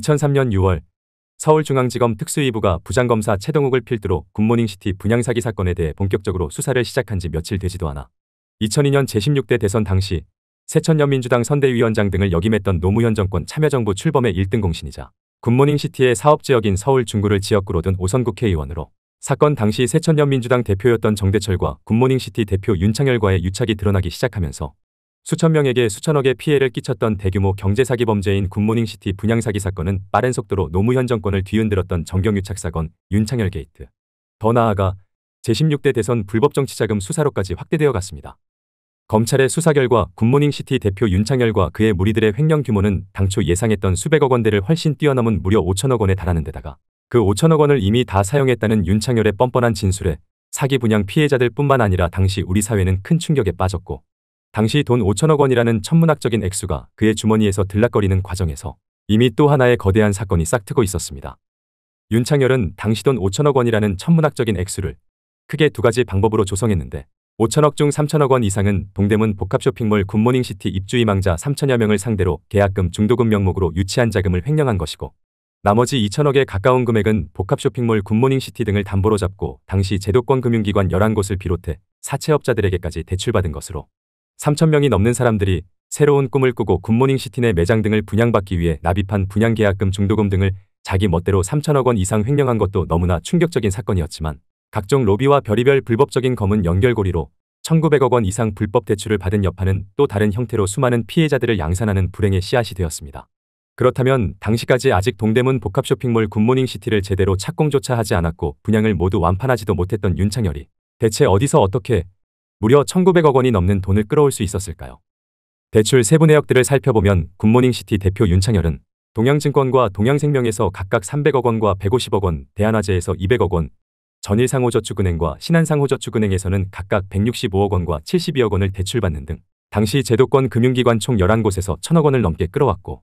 2003년 6월 서울중앙지검 특수이부가 부장검사 최동욱을 필두로 굿모닝시티 분양사기 사건에 대해 본격적으로 수사를 시작한 지 며칠 되지도 않아 2002년 제16대 대선 당시 새천년민주당 선대위원장 등을 역임했던 노무현 정권 참여정부 출범의 1등 공신이자 굿모닝시티의 사업지역인 서울 중구를 지역구로 둔 오선 국회의원으로 사건 당시 새천년민주당 대표였던 정대철과 굿모닝시티 대표 윤창열과의 유착이 드러나기 시작하면서 수천 명에게 수천억의 피해를 끼쳤던 대규모 경제사기 범죄인 굿모닝시티 분양사기 사건은 빠른 속도로 노무현 정권을 뒤흔들었던 정경유착 사건, 윤창열 게이트. 더 나아가 제16대 대선 불법정치자금 수사로까지 확대되어 갔습니다. 검찰의 수사 결과 굿모닝시티 대표 윤창열과 그의 무리들의 횡령 규모는 당초 예상했던 수백억 원대를 훨씬 뛰어넘은 무려 5천억 원에 달하는 데다가 그 5천억 원을 이미 다 사용했다는 윤창열의 뻔뻔한 진술에 사기 분양 피해자들 뿐만 아니라 당시 우리 사회는 큰 충격에 빠졌고 당시 돈 5천억 원이라는 천문학적인 액수가 그의 주머니에서 들락거리는 과정에서 이미 또 하나의 거대한 사건이 싹트고 있었습니다. 윤창열은 당시 돈 5천억 원이라는 천문학적인 액수를 크게 두 가지 방법으로 조성했는데 5천억 중 3천억 원 이상은 동대문 복합쇼핑몰 굿모닝시티 입주 희망자 3천여 명을 상대로 계약금 중도금 명목으로 유치한 자금을 횡령한 것이고 나머지 2천억에 가까운 금액은 복합쇼핑몰 굿모닝시티 등을 담보로 잡고 당시 제도권 금융기관 11곳을 비롯해 사채업자들에게까지 대출받은 것으로 3천명이 넘는 사람들이 새로운 꿈을 꾸고 굿모닝 시티 내 매장 등을 분양받기 위해 납입한 분양계약금 중도금 등을 자기 멋대로 3천억 원 이상 횡령한 것도 너무나 충격적인 사건이었지만 각종 로비와 별의별 불법적인 검은 연결고리로 1900억 원 이상 불법 대출을 받은 여파는 또 다른 형태로 수많은 피해자들을 양산하는 불행의 씨앗이 되었습니다. 그렇다면 당시까지 아직 동대문 복합쇼핑몰 굿모닝시티를 제대로 착공조차 하지 않았고 분양을 모두 완판하지도 못했던 윤창열이 대체 어디서 어떻게 무려 1900억 원이 넘는 돈을 끌어올 수 있었을까요? 대출 세부 내역들을 살펴보면 굿모닝시티 대표 윤창열은 동양증권과 동양생명에서 각각 300억 원과 150억 원, 대한화재에서 200억 원, 전일상호저축은행과 신한상호저축은행에서는 각각 165억 원과 72억 원을 대출받는 등 당시 제도권 금융기관 총 11곳에서 1000억 원을 넘게 끌어왔고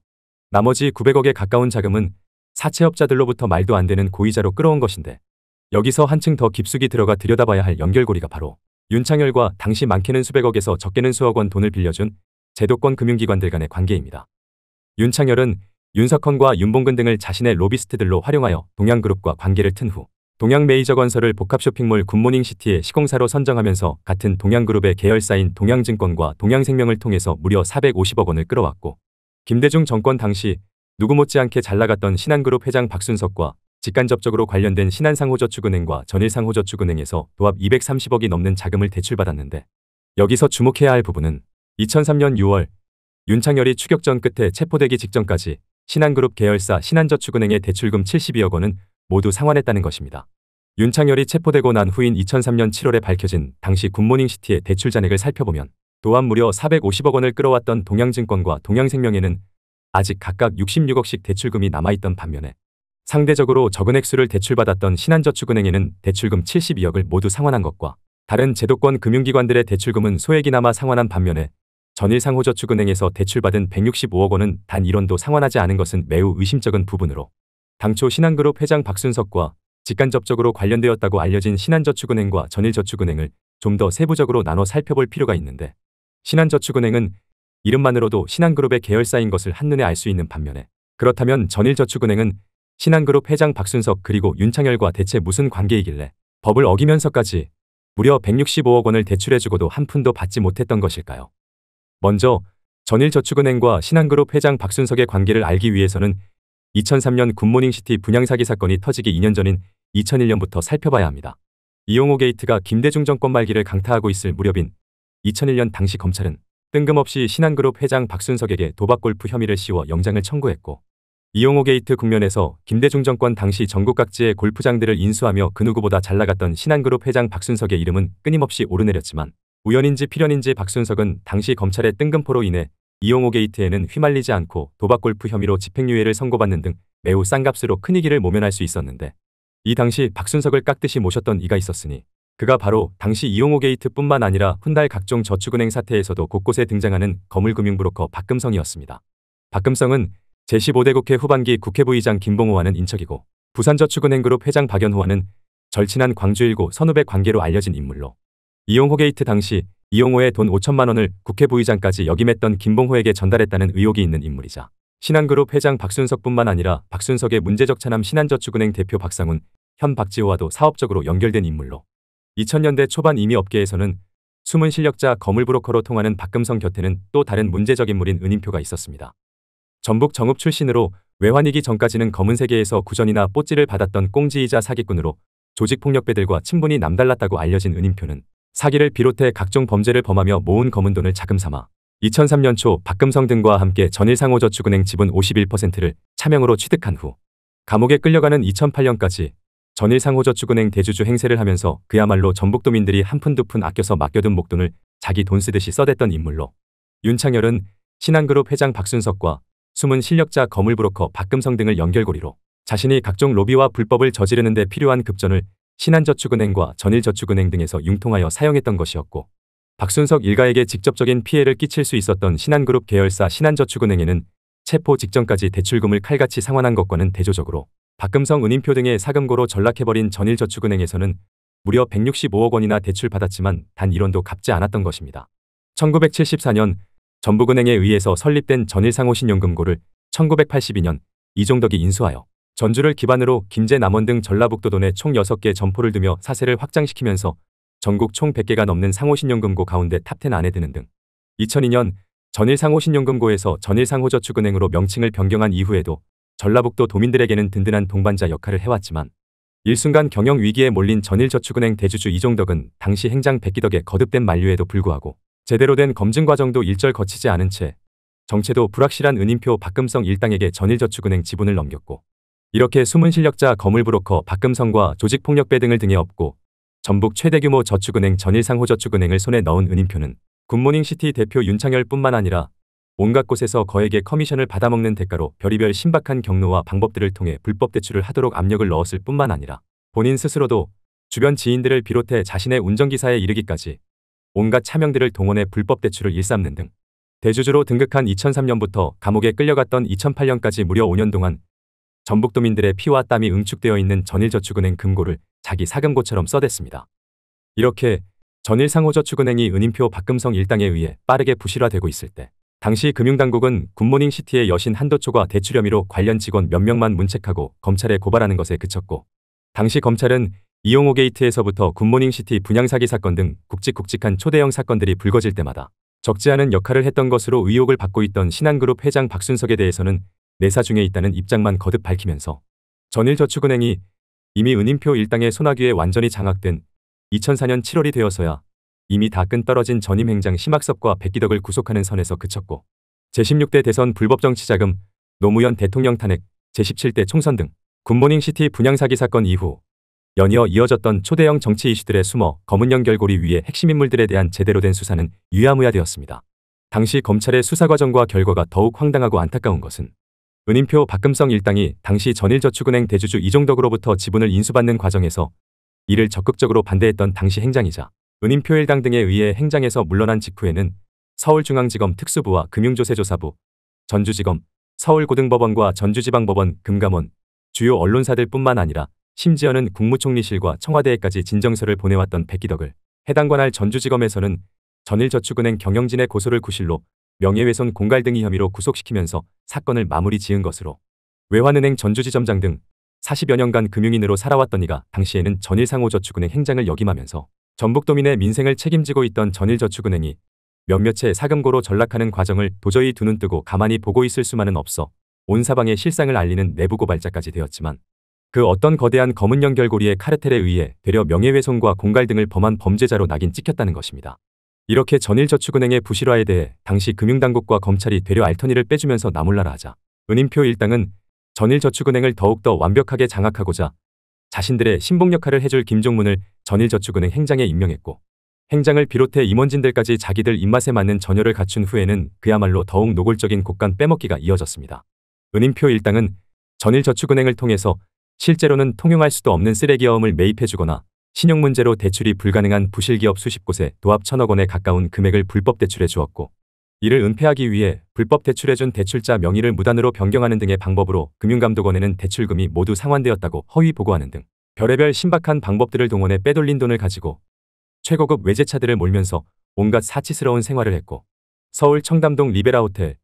나머지 900억에 가까운 자금은 사채업자들로부터 말도 안 되는 고의자로 끌어온 것인데 여기서 한층 더 깊숙이 들어가 들여다봐야 할 연결고리가 바로 윤창열과 당시 많게는 수백억에서 적게는 수억 원 돈을 빌려준 제도권 금융기관들 간의 관계입니다. 윤창열은 윤석헌과 윤봉근 등을 자신의 로비스트들로 활용하여 동양그룹과 관계를 튼 후 동양 메이저 건설을 복합 쇼핑몰 굿모닝시티의 시공사로 선정하면서 같은 동양그룹의 계열사인 동양증권과 동양생명을 통해서 무려 450억 원을 끌어왔고 김대중 정권 당시 누구 못지않게 잘 나갔던 신한그룹 회장 박순석과 직간접적으로 관련된 신한상호저축은행과 전일상호저축은행에서 도합 230억이 넘는 자금을 대출받았는데 여기서 주목해야 할 부분은 2003년 6월 윤창열이 추격전 끝에 체포되기 직전까지 신한그룹 계열사 신한저축은행의 대출금 72억 원은 모두 상환했다는 것입니다. 윤창열이 체포되고 난 후인 2003년 7월에 밝혀진 당시 굿모닝시티의 대출 잔액을 살펴보면 또한 무려 450억 원을 끌어왔던 동양증권과 동양생명에는 아직 각각 66억씩 대출금이 남아있던 반면에 상대적으로 적은 액수를 대출받았던 신한저축은행에는 대출금 72억을 모두 상환한 것과 다른 제도권 금융기관들의 대출금은 소액이나마 상환한 반면에 전일상호저축은행에서 대출받은 165억 원은 단 1원도 상환하지 않은 것은 매우 의심적인 부분으로 당초 신한그룹 회장 박순석과 직간접적으로 관련되었다고 알려진 신한저축은행과 전일저축은행을 좀 더 세부적으로 나눠 살펴볼 필요가 있는데 신한저축은행은 이름만으로도 신한그룹의 계열사인 것을 한눈에 알 수 있는 반면에 그렇다면 전일저축은행은 신한그룹 회장 박순석 그리고 윤창열과 대체 무슨 관계이길래 법을 어기면서까지 무려 165억 원을 대출해주고도 한 푼도 받지 못했던 것일까요? 먼저 전일저축은행과 신한그룹 회장 박순석의 관계를 알기 위해서는 2003년 굿모닝시티 분양사기 사건이 터지기 2년 전인 2001년부터 살펴봐야 합니다. 이용호 게이트가 김대중 정권 말기를 강타하고 있을 무렵인 2001년 당시 검찰은 뜬금없이 신한그룹 회장 박순석에게 도박골프 혐의를 씌워 영장을 청구했고 이용호 게이트 국면에서 김대중 정권 당시 전국 각지의 골프장들을 인수하며 그 누구보다 잘 나갔던 신한그룹 회장 박순석의 이름은 끊임없이 오르내렸지만 우연인지 필연인지 박순석은 당시 검찰의 뜬금포로 인해 이용호 게이트에는 휘말리지 않고 도박골프 혐의로 집행유예를 선고받는 등 매우 싼 값으로 큰 이기를 모면할 수 있었는데 이 당시 박순석을 깍듯이 모셨던 이가 있었으니 그가 바로 당시 이용호 게이트뿐만 아니라 훗날 각종 저축은행 사태에서도 곳곳에 등장하는 거물금융브로커 박금성이었습니다. 박금성은 제15대 국회 후반기 국회부의장 김봉호와는 인척이고 부산저축은행그룹 회장 박연호와는 절친한 광주 1구 선후배 관계로 알려진 인물로 이용호 게이트 당시 이용호의 돈 5천만 원을 국회부의장까지 역임했던 김봉호에게 전달했다는 의혹이 있는 인물이자 신한그룹 회장 박순석뿐만 아니라 박순석의 문제적 차남 신한저축은행 대표 박상훈, 현 박지호와도 사업적으로 연결된 인물로 2000년대 초반 이미 업계에서는 숨은 실력자 거물 브로커로 통하는 박금성 곁에는 또 다른 문제적 인물인 은인표가 있었습니다. 전북 정읍 출신으로 외환위기 전까지는 검은세계에서 구전이나 뽀찌를 받았던 꽁지이자 사기꾼으로 조직폭력배들과 친분이 남달랐다고 알려진 은인표는 사기를 비롯해 각종 범죄를 범하며 모은 검은 돈을 자금삼아 2003년 초 박금성 등과 함께 전일상호저축은행 지분 51%를 차명으로 취득한 후 감옥에 끌려가는 2008년까지 전일상호저축은행 대주주 행세를 하면서 그야말로 전북도민들이 한 푼 두 푼 아껴서 맡겨둔 목돈을 자기 돈 쓰듯이 써댔던 인물로 윤창열은 신한그룹 회장 박순석과 숨은 실력자 거물 브로커 박금성 등을 연결고리로 자신이 각종 로비와 불법을 저지르는 데 필요한 급전을 신한저축은행과 전일저축은행 등에서 융통하여 사용했던 것이었고 박순석 일가에게 직접적인 피해를 끼칠 수 있었던 신한그룹 계열사 신한저축은행에는 체포 직전까지 대출금을 칼같이 상환한 것과는 대조적으로 박금성 은인표 등의 사금고로 전락해버린 전일저축은행에서는 무려 165억 원이나 대출받았지만 단 1원도 갚지 않았던 것입니다. 1974년 전북은행에 의해서 설립된 전일상호신용금고를 1982년 이종덕이 인수하여 전주를 기반으로 김제 남원 등 전라북도 돈에 총 6개 점포를 두며 사세를 확장시키면서 전국 총 100개가 넘는 상호신용금고 가운데 탑10 안에 드는 등 2002년 전일상호신용금고에서 전일상호저축은행으로 명칭을 변경한 이후에도 전라북도 도민들에게는 든든한 동반자 역할을 해왔지만 일순간 경영 위기에 몰린 전일저축은행 대주주 이종덕은 당시 행장 백기덕의 거듭된 만류에도 불구하고 제대로 된 검증 과정도 일절 거치지 않은 채 정체도 불확실한 은인표 박금성 일당에게 전일저축은행 지분을 넘겼고 이렇게 숨은 실력자 거물브로커 박금성과 조직폭력배 등을 등에 업고 전북 최대 규모 저축은행 전일상호 저축은행을 손에 넣은 은인표는 굿모닝시티 대표 윤창열뿐만 아니라 온갖 곳에서 거액의 커미션을 받아먹는 대가로 별의별 신박한 경로와 방법들을 통해 불법 대출을 하도록 압력을 넣었을 뿐만 아니라 본인 스스로도 주변 지인들을 비롯해 자신의 운전기사에 이르기까지 온갖 차명들을 동원해 불법 대출을 일삼는 등 대주주로 등극한 2003년부터 감옥에 끌려갔던 2008년까지 무려 5년 동안 전북도민들의 피와 땀이 응축되어 있는 전일저축은행 금고를 자기 사금고처럼 써댔습니다. 이렇게 전일상호저축은행이 은인표 박금성 일당에 의해 빠르게 부실화되고 있을 때 당시 금융당국은 굿모닝시티의 여신 한도초가 대출 혐의로 관련 직원 몇 명만 문책하고 검찰에 고발하는 것에 그쳤고 당시 검찰은 이용호 게이트에서부터 굿모닝시티 분양사기 사건 등 굵직굵직한 초대형 사건들이 불거질 때마다 적지 않은 역할을 했던 것으로 의혹을 받고 있던 신한그룹 회장 박순석에 대해서는 내사 중에 있다는 입장만 거듭 밝히면서 전일저축은행이 이미 은임표 일당의 소나귀에 완전히 장악된 2004년 7월이 되어서야 이미 다 끈 떨어진 전임 행장 심학섭과 백기덕을 구속하는 선에서 그쳤고 제16대 대선 불법 정치자금, 노무현 대통령 탄핵, 제17대 총선 등 굿모닝시티 분양사기 사건 이후 연이어 이어졌던 초대형 정치 이슈들에 숨어 검은 연결고리 위에 핵심 인물들에 대한 제대로 된 수사는 유야무야되었습니다. 당시 검찰의 수사 과정과 결과가 더욱 황당하고 안타까운 것은 은인표 박금성 일당이 당시 전일저축은행 대주주 이종덕으로부터 지분을 인수받는 과정에서 이를 적극적으로 반대했던 당시 행장이자 은인표 일당 등에 의해 행장에서 물러난 직후에는 서울중앙지검 특수부와 금융조세조사부, 전주지검, 서울고등법원과 전주지방법원, 금감원, 주요 언론사들 뿐만 아니라 심지어는 국무총리실과 청와대에까지 진정서를 보내왔던 백기덕을 해당 관할 전주지검에서는 전일저축은행 경영진의 고소를 구실로 명예훼손 공갈 등의 혐의로 구속시키면서 사건을 마무리 지은 것으로 외환은행 전주지점장 등 40여 년간 금융인으로 살아왔던 이가 당시에는 전일상호저축은행 행장을 역임하면서 전북도민의 민생을 책임지고 있던 전일저축은행이 몇몇의 사금고로 전락하는 과정을 도저히 두 눈 뜨고 가만히 보고 있을 수만은 없어 온 사방에 실상을 알리는 내부 고발자까지 되었지만 그 어떤 거대한 검은 연결고리의 카르텔에 의해 되려 명예훼손과 공갈 등을 범한 범죄자로 낙인 찍혔다는 것입니다. 이렇게 전일저축은행의 부실화에 대해 당시 금융당국과 검찰이 되려 알턴니를 빼주면서 나몰라라 하자 은인표 일당은 전일저축은행을 더욱더 완벽하게 장악하고자 자신들의 신봉 역할을 해줄 김종문을 전일저축은행 행장에 임명했고 행장을 비롯해 임원진들까지 자기들 입맛에 맞는 전열을 갖춘 후에는 그야말로 더욱 노골적인 곳간 빼먹기가 이어졌습니다. 은인표 일당은 전일저축은행을 통해서 실제로는 통용할 수도 없는 쓰레기어음을 매입해주거나 신용 문제로 대출이 불가능한 부실기업 수십 곳에 도합 천억 원에 가까운 금액을 불법 대출해 주었고 이를 은폐하기 위해 불법 대출해준 대출자 명의를 무단으로 변경하는 등의 방법으로 금융감독원에는 대출금이 모두 상환되었다고 허위 보고하는 등 별의별 신박한 방법들을 동원해 빼돌린 돈을 가지고 최고급 외제차들을 몰면서 온갖 사치스러운 생활을 했고 서울 청담동 리베라 호텔,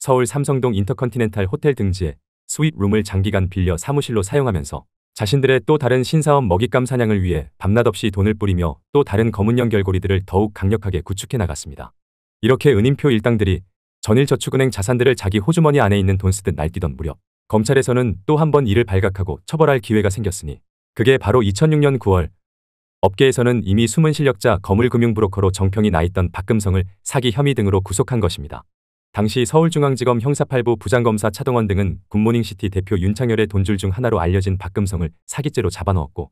서울 삼성동 인터컨티넨탈 호텔 등지에 스윗룸을 장기간 빌려 사무실로 사용하면서 자신들의 또 다른 신사업 먹잇감 사냥을 위해 밤낮 없이 돈을 뿌리며 또 다른 검은 연결고리들을 더욱 강력하게 구축해 나갔습니다. 이렇게 은인표 일당들이 전일저축은행 자산들을 자기 호주머니 안에 있는 돈 쓰듯 날뛰던 무렵 검찰에서는 또 한번 이를 발각하고 처벌할 기회가 생겼으니 그게 바로 2006년 9월 업계에서는 이미 숨은 실력자 거물금융브로커로 정평이 나있던 박금성을 사기 혐의 등으로 구속한 것입니다. 당시 서울중앙지검 형사8부 부장검사 차동원 등은 굿모닝시티 대표 윤창열의 돈줄 중 하나로 알려진 박금성을 사기죄로 잡아넣었고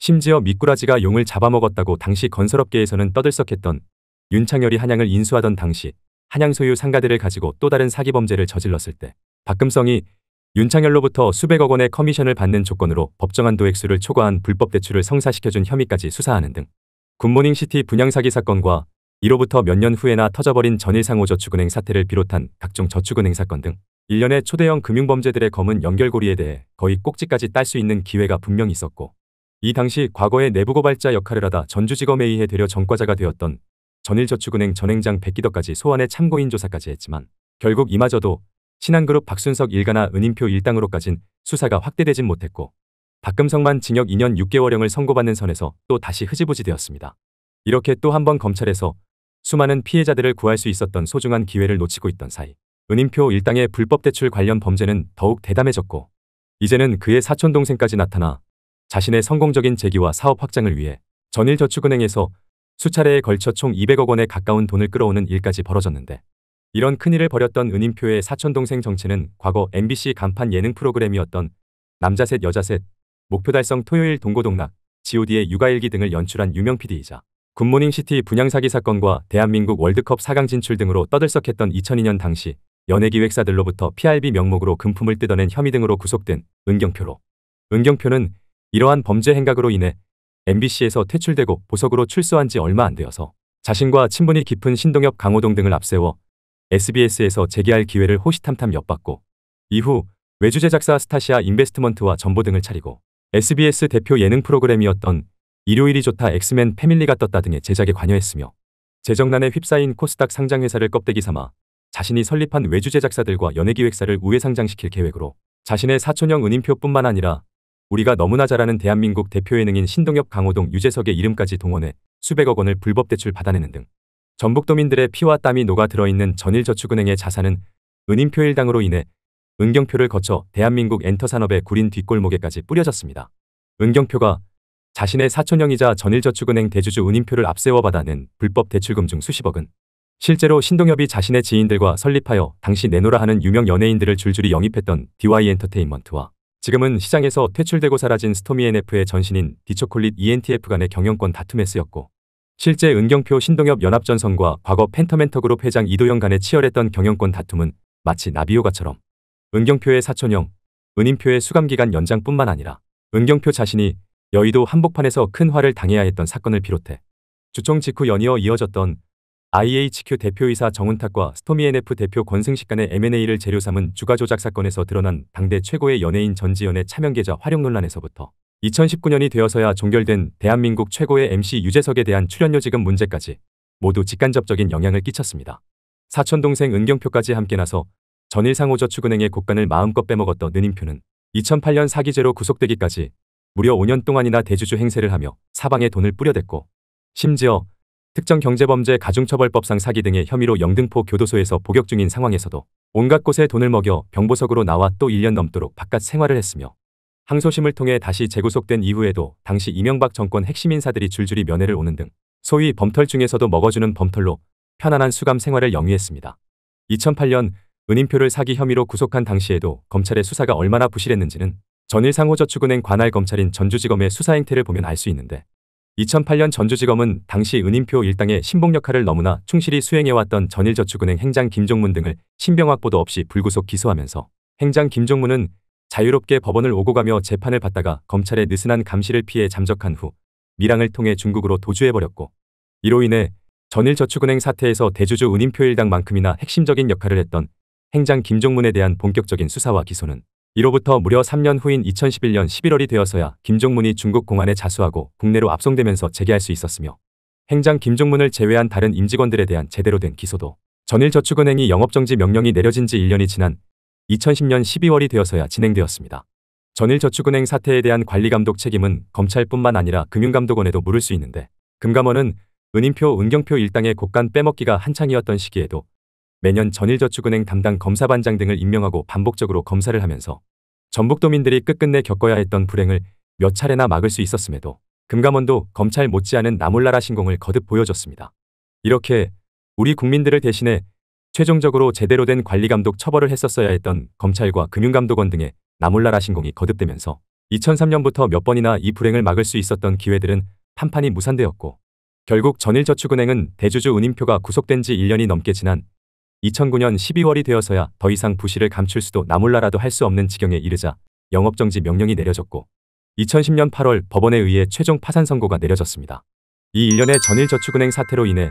심지어 미꾸라지가 용을 잡아먹었다고 당시 건설업계에서는 떠들썩했던 윤창열이 한양을 인수하던 당시 한양 소유 상가들을 가지고 또 다른 사기범죄를 저질렀을 때 박금성이 윤창열로부터 수백억 원의 커미션을 받는 조건으로 법정한 도액수를 초과한 불법 대출을 성사시켜준 혐의까지 수사하는 등 굿모닝시티 분양사기 사건과 이로부터 몇 년 후에나 터져버린 전일상호 저축은행 사태를 비롯한 각종 저축은행 사건 등 일련의 초대형 금융범죄들의 검은 연결고리에 대해 거의 꼭지까지 딸 수 있는 기회가 분명히 있었고 이 당시 과거의 내부고발자 역할을 하다 전주지검에 의해 되려 전과자가 되었던 전일저축은행 전행장 백기덕까지 소환해 참고인 조사까지 했지만 결국 이마저도 신한그룹 박순석 일가나 은인표 일당으로까진 수사가 확대되진 못했고 박금성만 징역 2년 6개월형을 선고받는 선에서 또 다시 흐지부지 되었습니다. 이렇게 또 한번 검찰에서 수많은 피해자들을 구할 수 있었던 소중한 기회를 놓치고 있던 사이 은인표 일당의 불법 대출 관련 범죄는 더욱 대담해졌고 이제는 그의 사촌동생까지 나타나 자신의 성공적인 재기와 사업 확장을 위해 전일저축은행에서 수차례에 걸쳐 총 200억 원에 가까운 돈을 끌어오는 일까지 벌어졌는데 이런 큰일을 벌였던 은인표의 사촌동생 정체는 과거 MBC 간판 예능 프로그램이었던 남자셋 여자셋, 목표 달성 토요일 동고동락, god의 육아일기 등을 연출한 유명 PD이자 굿모닝시티 분양사기 사건과 대한민국 월드컵 4강 진출 등으로 떠들썩했던 2002년 당시 연예기획사들로부터 PRB 명목으로 금품을 뜯어낸 혐의 등으로 구속된 은경표로 은경표는 이러한 범죄 행각으로 인해 MBC에서 퇴출되고 보석으로 출소한 지 얼마 안 되어서 자신과 친분이 깊은 신동엽 강호동 등을 앞세워 SBS에서 재기할 기회를 호시탐탐 엿봤고 이후 외주 제작사 스타시아 인베스트먼트와 전보 등을 차리고 SBS 대표 예능 프로그램이었던 일요일이 좋다 엑스맨 패밀리가 떴다 등의 제작에 관여했으며 재정난에 휩싸인 코스닥 상장 회사를 껍데기 삼아 자신이 설립한 외주 제작사들과 연예기획사를 우회 상장시킬 계획으로 자신의 사촌형 은인표뿐만 아니라 우리가 너무나 잘하는 대한민국 대표 예능인 신동엽 강호동 유재석의 이름까지 동원해 수백억 원을 불법 대출 받아내는 등 전북도민들의 피와 땀이 녹아 들어있는 전일저축은행의 자산은 은인표 일당으로 인해 은경표를 거쳐 대한민국 엔터산업의 구린 뒷골목에까지 뿌려졌습니다. 은경표가 자신의 사촌형이자 전일저축은행 대주주 은임표를 앞세워 받아낸 불법 대출금 중 수십억은 실제로 신동엽이 자신의 지인들과 설립하여 당시 내노라 하는 유명 연예인들을 줄줄이 영입했던 DY엔터테인먼트와 지금은 시장에서 퇴출되고 사라진 스토미NF의 전신인 디초콜릿 ENTF 간의 경영권 다툼에 쓰였고 실제 은경표 신동엽 연합전선과 과거 펜터멘터그룹 회장 이도영 간의 치열했던 경영권 다툼은 마치 나비효가처럼 은경표의 사촌형, 은임표의 수감기간 연장뿐만 아니라 은경표 자신이 여의도 한복판에서 큰 화를 당해야 했던 사건을 비롯해 주총 직후 연이어 이어졌던 IHQ 대표이사 정운탁과 스토미NF 대표 권승식 간의 M&A를 재료 삼은 주가 조작 사건에서 드러난 당대 최고의 연예인 전지현의 차명 계좌 활용 논란에서부터 2019년이 되어서야 종결된 대한민국 최고의 MC 유재석에 대한 출연료 지급 문제까지 모두 직간접적인 영향을 끼쳤습니다. 사촌동생 은경표까지 함께 나서 전일상호저축은행의 곳간을 마음껏 빼먹었던 느님표는 2008년 사기죄로 구속되기까지 무려 5년 동안이나 대주주 행세를 하며 사방에 돈을 뿌려댔고 심지어 특정 경제범죄 가중처벌법상 사기 등의 혐의로 영등포 교도소에서 복역 중인 상황에서도 온갖 곳에 돈을 먹여 병보석으로 나와 또 1년 넘도록 바깥 생활을 했으며 항소심을 통해 다시 재구속된 이후에도 당시 이명박 정권 핵심 인사들이 줄줄이 면회를 오는 등 소위 범털 중에서도 먹어주는 범털로 편안한 수감 생활을 영위했습니다. 2008년 은인표를 사기 혐의로 구속한 당시에도 검찰의 수사가 얼마나 부실했는지는 전일 상호저축은행 관할 검찰인 전주지검의 수사 행태를 보면 알 수 있는데 2008년 전주지검은 당시 은인표 일당의 신봉 역할을 너무나 충실히 수행해왔던 전일저축은행 행장 김종문 등을 신병 확보도 없이 불구속 기소하면서 행장 김종문은 자유롭게 법원을 오고 가며 재판을 받다가 검찰의 느슨한 감시를 피해 잠적한 후 밀항을 통해 중국으로 도주해버렸고 이로 인해 전일저축은행 사태에서 대주주 은인표 일당만큼이나 핵심적인 역할을 했던 행장 김종문에 대한 본격적인 수사와 기소는 이로부터 무려 3년 후인 2011년 11월이 되어서야 김종문이 중국 공안에 자수하고 국내로 압송되면서 재개할 수 있었으며 행장 김종문을 제외한 다른 임직원들에 대한 제대로 된 기소도 전일저축은행이 영업정지 명령이 내려진 지 1년이 지난 2010년 12월이 되어서야 진행되었습니다. 전일저축은행 사태에 대한 관리감독 책임은 검찰뿐만 아니라 금융감독원에도 물을 수 있는데 금감원은 은인표, 은경표 일당의 곡간 빼먹기가 한창이었던 시기에도 매년 전일저축은행 담당 검사반장 등을 임명하고 반복적으로 검사를 하면서 전북도민들이 끝끝내 겪어야 했던 불행을 몇 차례나 막을 수 있었음에도 금감원도 검찰 못지않은 나몰라라 신공을 거듭 보여줬습니다. 이렇게 우리 국민들을 대신해 최종적으로 제대로 된 관리감독 처벌을 했었어야 했던 검찰과 금융감독원 등의 나몰라라 신공이 거듭되면서 2003년부터 몇 번이나 이 불행을 막을 수 있었던 기회들은 판판이 무산되었고 결국 전일저축은행은 대주주 은임표가 구속된 지 1년이 넘게 지난 2009년 12월이 되어서야 더 이상 부실을 감출 수도 나몰라라도 할 수 없는 지경에 이르자 영업정지 명령이 내려졌고 2010년 8월 법원에 의해 최종 파산 선고가 내려졌습니다. 이 일련의 전일저축은행 사태로 인해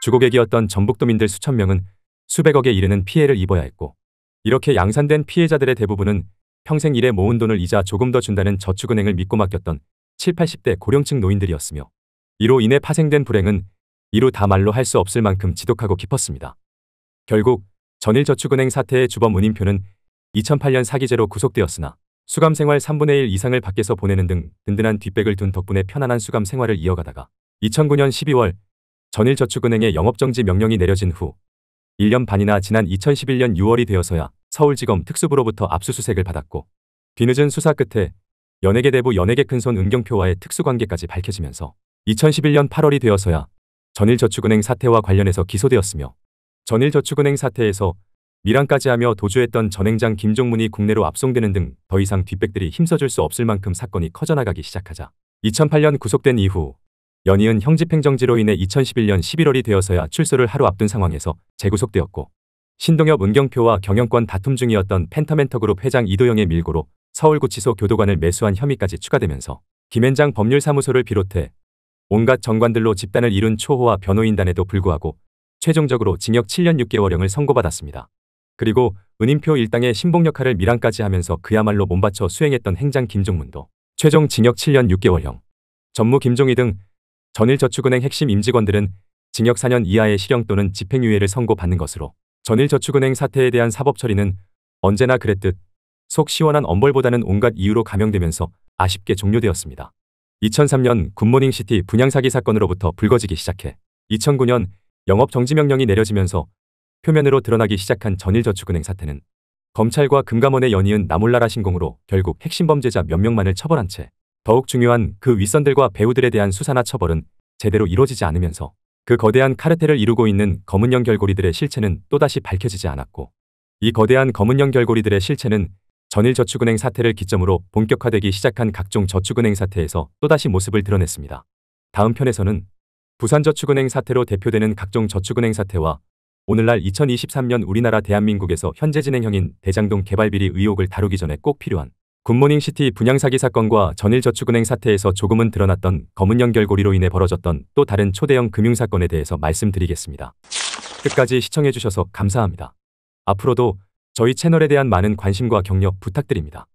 주고객이었던 전북도민들 수천 명은 수백억에 이르는 피해를 입어야 했고 이렇게 양산된 피해자들의 대부분은 평생 일에 모은 돈을 이자 조금 더 준다는 저축은행을 믿고 맡겼던 7, 80대 고령층 노인들이었으며 이로 인해 파생된 불행은 이로다 말로 할 수 없을 만큼 지독하고 깊었습니다. 결국 전일저축은행 사태의 주범 은인표는 2008년 사기죄로 구속되었으나 수감 생활 3분의 1 이상을 밖에서 보내는 등 든든한 뒷백을 둔 덕분에 편안한 수감 생활을 이어가다가 2009년 12월 전일저축은행의 영업정지 명령이 내려진 후 1년 반이나 지난 2011년 6월이 되어서야 서울지검 특수부로부터 압수수색을 받았고 뒤늦은 수사 끝에 연예계 대부 연예계 큰손 은경표와의 특수관계까지 밝혀지면서 2011년 8월이 되어서야 전일저축은행 사태와 관련해서 기소되었으며 전일 저축은행 사태에서 밀항까지 하며 도주했던 전행장 김종문이 국내로 압송되는 등 더 이상 뒷백들이 힘써줄 수 없을 만큼 사건이 커져나가기 시작하자 2008년 구속된 이후 연이은 형집행정지로 인해 2011년 11월이 되어서야 출소를 하루 앞둔 상황에서 재구속되었고 신동엽 은경표와 경영권 다툼 중이었던 펜터멘터그룹 회장 이도영의 밀고로 서울구치소 교도관을 매수한 혐의까지 추가되면서 김앤장 법률사무소를 비롯해 온갖 정관들로 집단을 이룬 초호와 변호인단에도 불구하고 최종적으로 징역 7년 6개월형을 선고받았습니다. 그리고 은인표 일당의 신봉 역할을 밀항까지 하면서 그야말로 몸바쳐 수행했던 행장 김종문도 최종 징역 7년 6개월형, 전무 김종희 등 전일저축은행 핵심 임직원들은 징역 4년 이하의 실형 또는 집행유예를 선고받는 것으로 전일저축은행 사태에 대한 사법 처리는 언제나 그랬듯 속 시원한 엄벌보다는 온갖 이유로 감형되면서 아쉽게 종료되었습니다. 2003년 굿모닝시티 분양사기 사건으로부터 불거지기 시작해 2009년 영업 정지 명령이 내려지면서 표면으로 드러나기 시작한 전일저축은행 사태는 검찰과 금감원의 연이은 나몰라라 신공으로 결국 핵심 범죄자 몇 명만을 처벌한 채 더욱 중요한 그 윗선들과 배우들에 대한 수사나 처벌은 제대로 이루어지지 않으면서 그 거대한 카르텔을 이루고 있는 검은영 결고리들의 실체는 또다시 밝혀지지 않았고 이 거대한 검은영 결고리들의 실체는 전일저축은행 사태를 기점으로 본격화되기 시작한 각종 저축은행 사태에서 또다시 모습을 드러냈습니다. 다음 편에서는 부산저축은행 사태로 대표되는 각종 저축은행 사태와 오늘날 2023년 우리나라 대한민국에서 현재 진행형인 대장동 개발비리 의혹을 다루기 전에 꼭 필요한 굿모닝시티 분양사기 사건과 전일저축은행 사태에서 조금은 드러났던 검은 연결고리로 인해 벌어졌던 또 다른 초대형 금융사건에 대해서 말씀드리겠습니다. 끝까지 시청해주셔서 감사합니다. 앞으로도 저희 채널에 대한 많은 관심과 격려 부탁드립니다.